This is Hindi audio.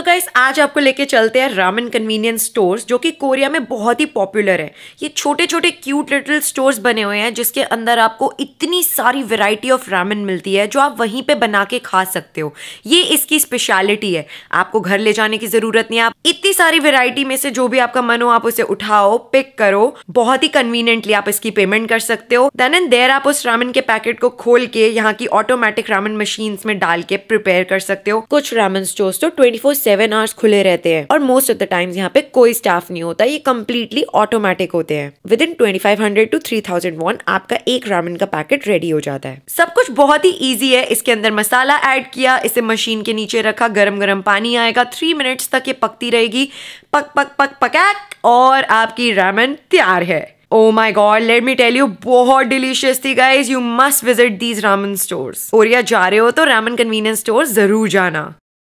तो गाइस आज आपको लेके चलते हैं रामन कन्वीनियंस स्टोर्स जो कि कोरिया में बहुत ही पॉपुलर है ये छोटे छोटे क्यूट लिटिल स्टोर्स बने हुए हैं जिसके अंदर आपको इतनी सारी वेराइटी ऑफ रामन मिलती है जो आप वहीं पे बना के खा सकते हो ये इसकी स्पेशलिटी है आपको घर ले जाने की जरूरत नहीं आप इतनी सारी वेरायटी में से जो भी आपका मन हो आप उसे उठाओ पिक करो बहुत ही कन्वीनियंटली आप इसकी पेमेंट कर सकते हो देन एंड देर आप उस रामन के पैकेट को खोल के यहाँ की ऑटोमेटिक रामन मशीन में डाल के प्रिपेयर कर सकते हो कुछ रामन स्टोर्स तो ट्वेंटी सेवन आवर्स खुले रहते हैं और मोस्ट ऑफ द टाइम्स यहाँ पे कोई स्टाफ नहीं होता ये कम्प्लीटली ऑटोमेटिक होते हैं within twenty five hundred to three thousand one आपका एक रामेन का पैकेट रेडी हो जाता है सब कुछ बहुत ही ईजी है इसके अंदर मसाला एड किया इसे मशीन के नीचे रखा गर्म गर्म पानी आएगा थ्री मिनट्स तक ये पकती रहेगी पक पक पक पकैक और आपकी रामेन तैयार है oh my god let me tell you बहुत डिलीशियस थी guys you must visit these ramen store और या जा रहे हो तो रामन कन्वीनियंस स्टोर जरूर जाना